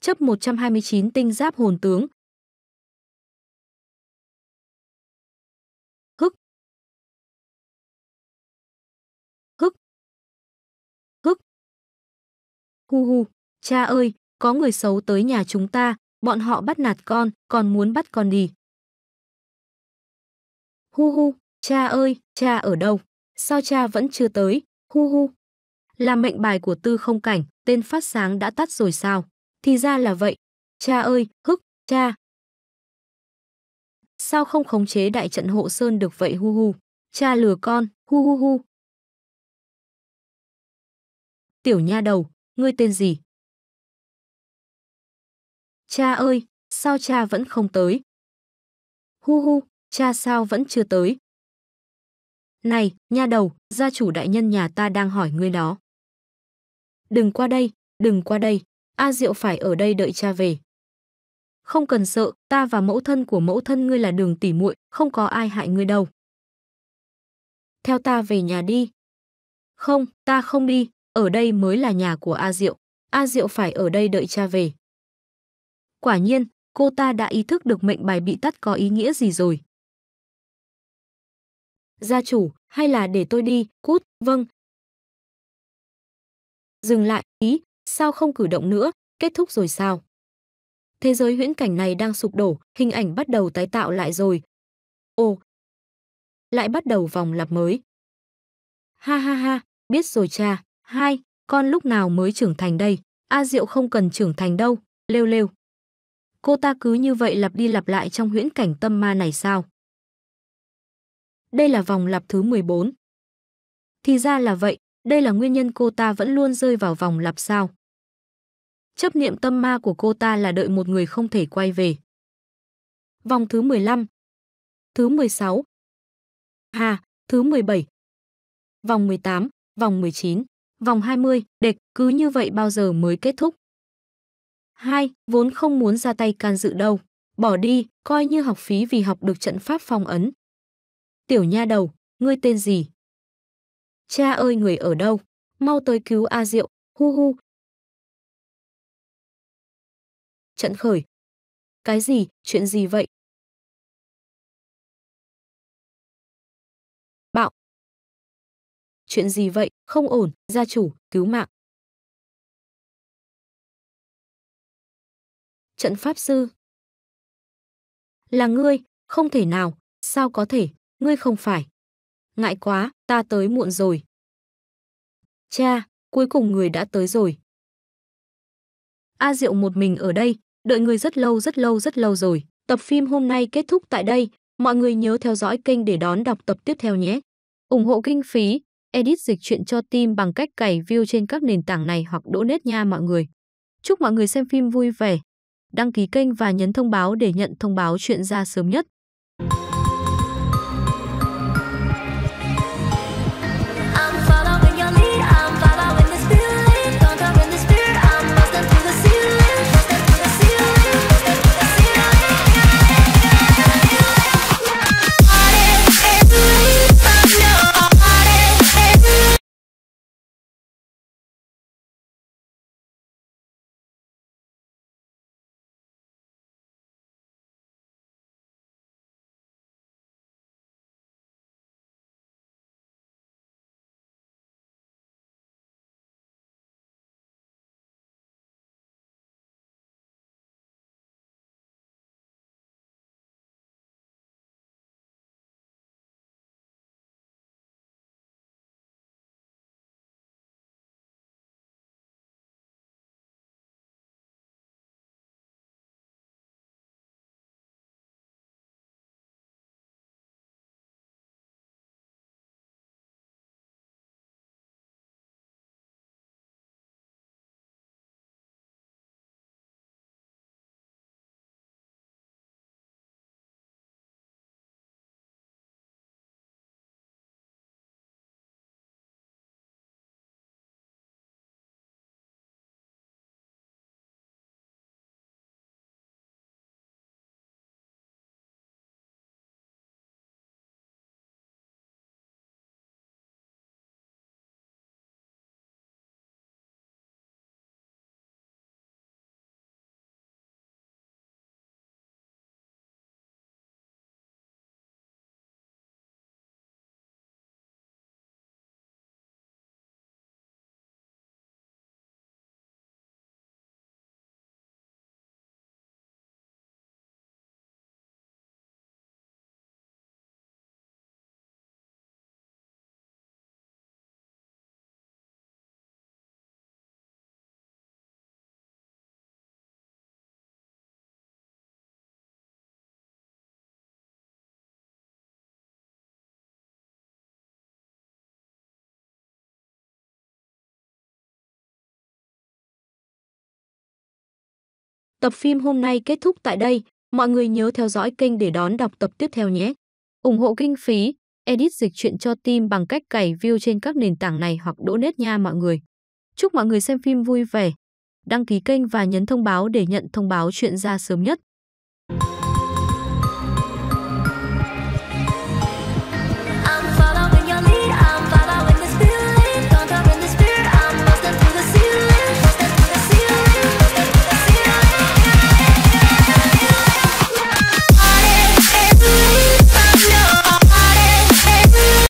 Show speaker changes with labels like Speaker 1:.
Speaker 1: chấp 129 tinh giáp hồn tướng.
Speaker 2: Hức. Hức.
Speaker 1: Hức. Hu hu, cha ơi, có người xấu tới nhà chúng ta, bọn họ bắt nạt con, còn muốn bắt con đi. Hu hu, cha ơi, cha ở đâu? Sao cha vẫn chưa tới? Hu hu. Là mệnh bài của tư không cảnh, tên phát sáng đã tắt rồi sao? Thì ra là vậy. Cha ơi, hức, cha. Sao không khống chế đại trận hộ sơn được vậy hu hu. Cha
Speaker 2: lừa con, hu hu hu. Tiểu nha đầu, ngươi tên gì? Cha ơi, sao cha vẫn
Speaker 1: không tới? Hu hu, cha sao vẫn chưa tới? Này, nha đầu, gia chủ đại nhân nhà ta đang hỏi ngươi đó. Đừng qua đây, đừng qua đây. A Diệu phải ở đây đợi cha về. Không cần sợ, ta và mẫu thân của mẫu thân ngươi là đường tỉ muội, không có ai hại ngươi đâu. Theo ta về nhà đi. Không, ta không đi, ở đây mới là nhà của A Diệu. A Diệu phải ở đây đợi cha về. Quả nhiên, cô ta đã ý thức được mệnh bài bị tắt có ý nghĩa gì rồi. Gia chủ, hay là để tôi đi, cút, vâng. Dừng lại, ý, Sao không cử động nữa, kết thúc rồi sao? Thế giới huyễn cảnh này đang sụp đổ, hình ảnh bắt đầu tái tạo lại rồi. Ồ, lại bắt đầu vòng lặp mới. Ha ha ha, biết rồi cha, hai, con lúc nào mới trưởng thành đây? A Diệu không cần trưởng thành đâu, lêu lêu. Cô ta cứ như vậy lặp đi lặp lại trong huyễn cảnh tâm ma này sao? Đây là vòng lặp thứ 14. Thì ra là vậy, đây là nguyên nhân cô ta vẫn luôn rơi vào vòng lặp sao? Chấp niệm tâm ma của cô ta là đợi một người không thể quay về. Vòng thứ 15 Thứ 16 Hà, thứ 17 Vòng 18, vòng 19, vòng 20, địch, cứ như vậy bao giờ mới kết thúc. 2. Vốn không muốn ra tay can dự đâu. Bỏ đi, coi như học phí vì học được trận pháp phong ấn. Tiểu nha đầu, ngươi tên gì? Cha ơi người ở đâu? Mau tới cứu A Diệu, hu hu,
Speaker 2: Trận khởi. Cái gì, chuyện gì vậy? Bạo. Chuyện gì vậy, không ổn, gia chủ, cứu mạng. Trận pháp sư.
Speaker 1: Là ngươi, không thể nào, sao có thể, ngươi không phải. Ngại quá, ta tới muộn rồi. Cha, cuối cùng người đã tới rồi. A Diệu một mình ở đây, đợi người rất lâu rất lâu rất lâu rồi.
Speaker 3: Tập phim hôm nay kết thúc tại đây, mọi người nhớ theo dõi kênh để đón đọc tập tiếp theo nhé. ủng hộ kinh phí, edit dịch truyện cho team bằng cách cày view trên các nền tảng này hoặc đỗ nết nha mọi người. Chúc mọi người xem phim vui vẻ. Đăng ký kênh và nhấn thông báo để nhận thông báo chuyện ra sớm nhất.
Speaker 1: Tập phim hôm nay kết thúc tại đây, mọi người
Speaker 3: nhớ theo dõi kênh để đón đọc tập tiếp theo nhé. ủng hộ kinh phí, edit dịch truyện cho team bằng cách cày view trên các nền tảng này hoặc đỗ nết nha mọi người. Chúc mọi người xem phim vui vẻ. Đăng ký kênh và nhấn thông báo để nhận thông báo chuyện ra sớm nhất.